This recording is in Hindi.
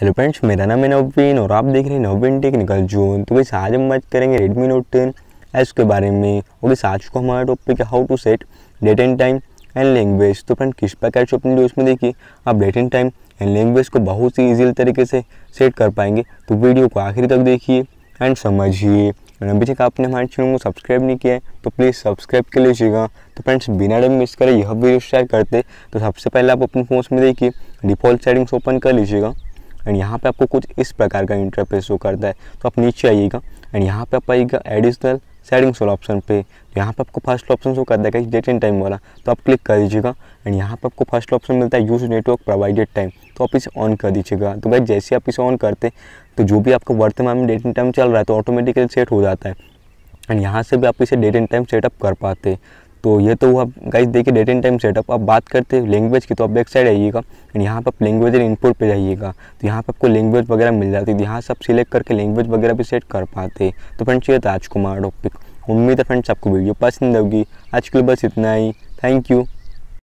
हेलो फ्रेंड्स मेरा नाम है नवीन और आप देख रहे हैं नवीन टेक्निकल जोन तो वैसे आज हम बात करेंगे रेडमी नोट टेन एस के बारे में और इस आज को हमारा टॉपिक है how to set date and time and language तो फ्रेंड किस प्रकार से अपनी उसमें देखिए आप date and time and language को बहुत ही ईजी तरीके से सेट कर पाएंगे तो वीडियो को आखिर तक देखिए एंड समझिए और अभी तक आपने हमारे चैनल को सब्सक्राइब नहीं किया है तो प्लीज़ सब्सक्राइब कर लीजिएगा तो फ्रेंड्स बिना डेम मिस करें यह वीडियो शेयर करते तो सबसे पहले आप अपने फोन में देखिए डिफ़ॉल्ट सेटिंग्स ओपन कर लीजिएगा एंड यहाँ पे आपको कुछ इस प्रकार का इंटरफेस शो करता है तो आप नीचे आइएगा एंड यहाँ पे आप आइएगा एडिशनल सेटिंग्स वाला ऑप्शन पे तो यहाँ पे आपको फर्स्ट ऑप्शन शो करता है डेट एंड टाइम वाला तो आप क्लिक कर दीजिएगा एंड यहाँ पे आपको फर्स्ट ऑप्शन मिलता है यूज़ नेटवर्क प्रोवाइडेड टाइम तो आप इसे ऑन कर दीजिएगा तो भाई जैसे आप इसे ऑन करते तो जो भी आपका वर्तमान में डेट एंड टाइम चल रहा है तो ऑटोमेटिकली सेट हो जाता है एंड यहाँ से भी आप इसे डेट एंड टाइम सेटअप कर पाते हैं तो ये तो आप गाइस देखिए डेट एंड टाइम सेटअप आप बात करते हैं लैंग्वेज की तो आप बैक साइड आइएगा एंड यहाँ पर आप लैंग्वेज एंड इनपुट पे जाइएगा तो यहाँ पर आपको लैंग्वेज वगैरह मिल जाती है तो यहाँ से आप सिलेक्ट करके लैंग्वेज वगैरह भी सेट कर पाते तो फ्रेंड्स ये था आज टॉपिक उम्मीद है फ्रेंड्स आपको वीडियो पसंद होगी आज के लिए बस इतना ही थैंक यू